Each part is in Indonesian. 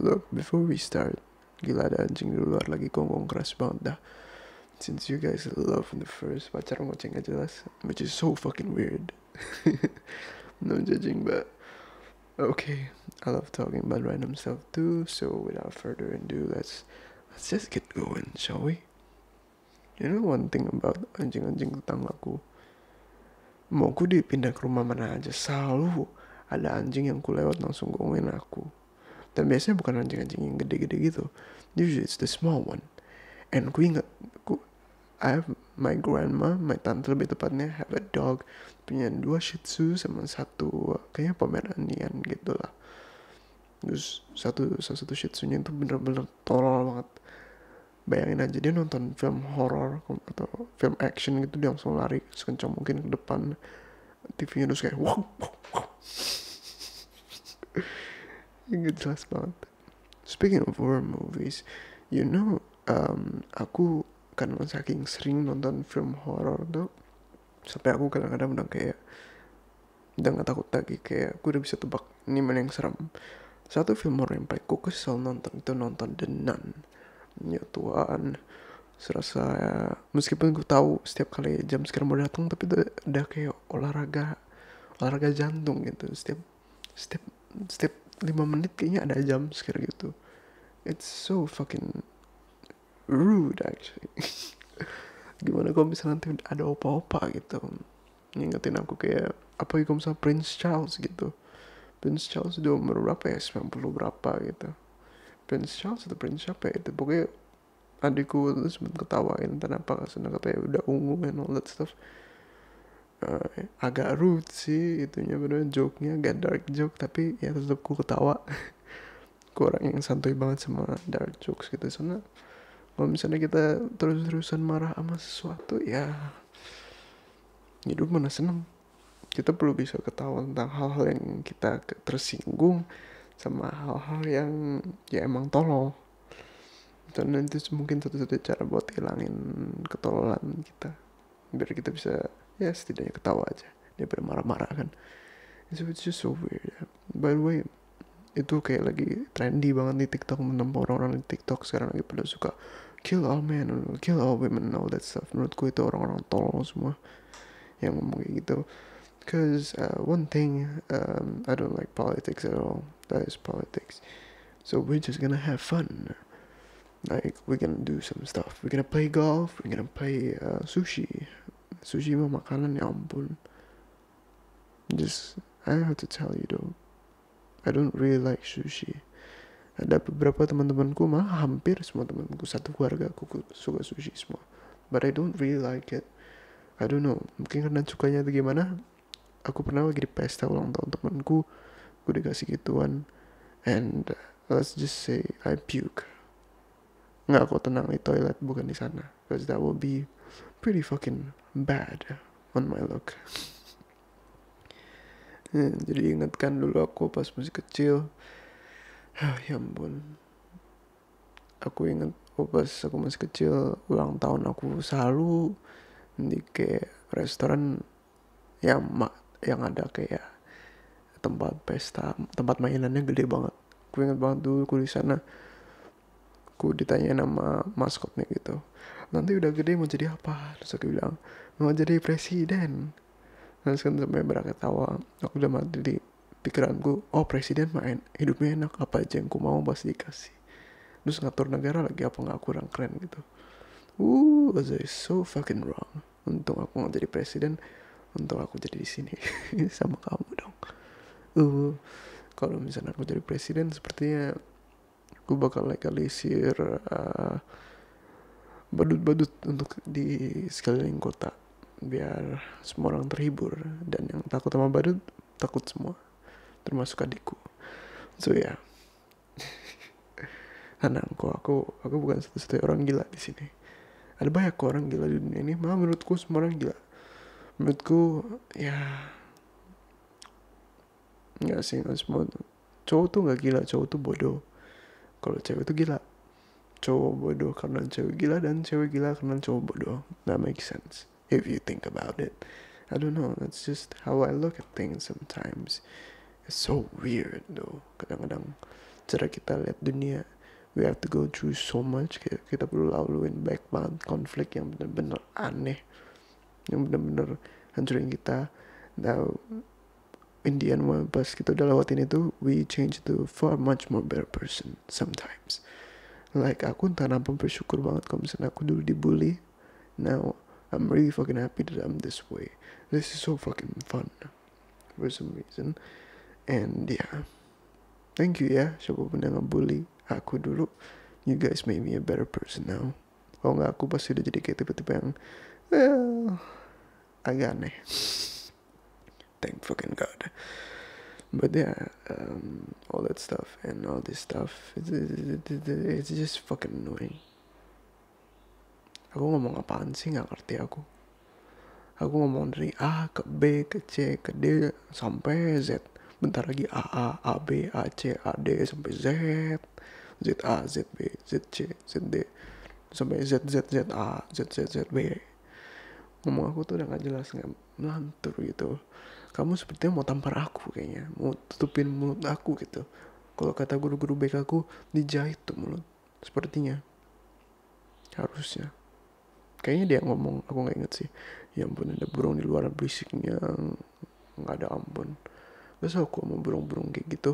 look before we start gila ada anjing di luar lagi gonggong keras banget dah since you guys love in the first pacar ngoceng gak jelas which is so fucking weird no judging but okay I love talking about random stuff too so without further ado let's let's just get going shall we you know one thing about anjing-anjing tetanggaku mau ku dipindah ke rumah mana aja selalu ada anjing yang ku lewat langsung gongin aku dan biasanya bukan anjing-anjing yang gede-gede gitu usually it's the small one and gue ingat I have my grandma, my tante lebih tepatnya have a dog punya dua Shih Tzu sama satu kayaknya Pomeranian gitu lah. Terus satu satu, satu Shih tzunya itu bener-bener tolol banget. Bayangin aja dia nonton film horor atau film action gitu dia langsung lari sekencang mungkin ke depan TV-nya terus kayak wow, wow, wow nggak jelas banget speaking of horror movies you know um, aku kan saking sering nonton film horror tuh sampai aku kadang-kadang udah kayak udah gak takut lagi kayak aku udah bisa tebak ini mana yang serem satu film horror yang paling kukus soal nonton itu nonton The Nun ya Tuhan serasa ya, meskipun aku tahu setiap kali jam sekarang mau datang tapi udah, udah kayak olahraga olahraga jantung gitu setiap setiap setiap lima menit kayaknya ada jam sekarang gitu it's so fucking rude actually gimana kalau misalnya nanti ada opa-opa gitu ngingetin aku kayak apa kalau misalnya Prince Charles gitu Prince Charles itu umur berapa ya 90 berapa gitu Prince Charles atau Prince siapa ya itu pokoknya adikku tuh sempet ketawain kenapa karena katanya udah ungu and all that stuff uh, agak rude sih itunya bener joke-nya agak dark joke tapi ya tetap ku ketawa orang yang santuy banget sama dark jokes gitu soalnya kalau misalnya kita terus-terusan marah sama sesuatu ya hidup ya mana seneng kita perlu bisa ketawa tentang hal-hal yang kita tersinggung sama hal-hal yang ya emang tolol dan itu mungkin satu-satunya cara buat hilangin ketololan kita biar kita bisa ya setidaknya ketawa aja dia bermarah-marah kan so it's just so weird ya. by the way itu kayak lagi trendy banget di TikTok menurut orang-orang di TikTok sekarang lagi pada suka kill all men kill all women all that stuff menurutku itu orang-orang tolol semua yang ngomong kayak gitu Cause uh, one thing um, I don't like politics at all that is politics so we're just gonna have fun like we're gonna do some stuff we're gonna play golf we're gonna play uh, sushi sushi mah makanan ya ampun just I have to tell you though I don't really like sushi ada beberapa teman-temanku mah hampir semua temanku satu keluarga aku suka sushi semua but I don't really like it I don't know mungkin karena sukanya itu gimana aku pernah lagi di pesta ulang tahun temanku gue dikasih gituan and uh, let's just say I puke nggak aku tenang di toilet bukan di sana because that will be pretty fucking bad on my look. Eh, jadi ingatkan dulu aku pas masih kecil. Ah, ya ampun. Aku ingat aku oh, pas aku masih kecil ulang tahun aku selalu di kayak restoran yang mak yang ada kayak tempat pesta tempat mainannya gede banget aku ingat banget dulu aku di sana aku ditanya nama maskotnya gitu nanti udah gede mau jadi apa terus aku bilang mau jadi presiden terus kan sampai berangkat tawa aku udah mati di pikiranku oh presiden main hidupnya enak apa aja yang ku mau pasti dikasih terus ngatur negara lagi apa nggak kurang keren gitu uh that is so fucking wrong untung aku nggak jadi presiden untung aku jadi di sini sama kamu dong uh kalau misalnya aku jadi presiden sepertinya aku bakal legalisir uh, badut-badut untuk di sekeliling kota biar semua orang terhibur dan yang takut sama badut takut semua termasuk adikku so ya yeah. Anakku, aku aku bukan satu-satunya orang gila di sini ada banyak orang gila di dunia ini malah menurutku semua orang gila menurutku ya nggak sih nggak semua cowok tuh nggak gila cowok tuh bodoh kalau cewek tuh gila cowok bodoh karena cewek gila dan cewek gila karena cowok bodoh that makes sense if you think about it I don't know that's just how I look at things sometimes it's so weird though kadang-kadang cara kita lihat dunia we have to go through so much kayak kita perlu laluin back banget konflik yang benar-benar aneh yang benar-benar hancurin kita now in the end pas kita udah lewatin itu we change to far much more better person sometimes like aku entah kenapa bersyukur banget kalau misalnya aku dulu dibully now I'm really fucking happy that I'm this way this is so fucking fun for some reason and yeah thank you ya siapa pun yang ngebully aku dulu you guys made me a better person now kalau nggak aku pasti udah jadi kayak tipe-tipe yang well, agak aneh thank fucking god but yeah um, all that stuff and all this stuff it's, it's, it's just fucking annoying aku ngomong apaan sih nggak ngerti aku aku ngomong dari A ke B ke C ke D sampai Z bentar lagi A A A B A C A D sampai Z Z A Z B Z C Z D sampai Z Z Z A Z Z Z B ngomong aku tuh udah nggak jelas nggak melantur gitu kamu sepertinya mau tampar aku kayaknya mau tutupin mulut aku gitu kalau kata guru-guru BK aku dijahit tuh mulut sepertinya harusnya kayaknya dia ngomong aku nggak inget sih ya ampun ada burung di luar berisiknya nggak ada ampun terus aku mau burung-burung kayak gitu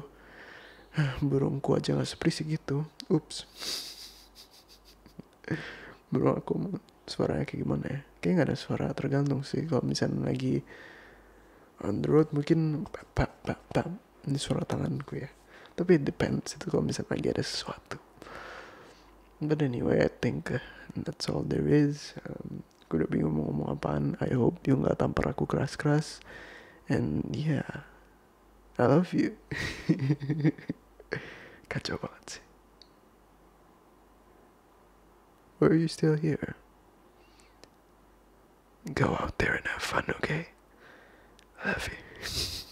burungku aja nggak seperti gitu ups burung aku suaranya kayak gimana ya kayak nggak ada suara tergantung sih kalau misalnya lagi on the road mungkin pak pak pak ini suara tanganku ya tapi it depends itu kalau misalnya lagi ada sesuatu but anyway I think uh, that's all there is um, gue udah bingung mau ngomong apaan I hope you nggak tampar aku keras-keras and yeah I love you kacau banget sih Why are you still here? Go out there and have fun, okay? heavy.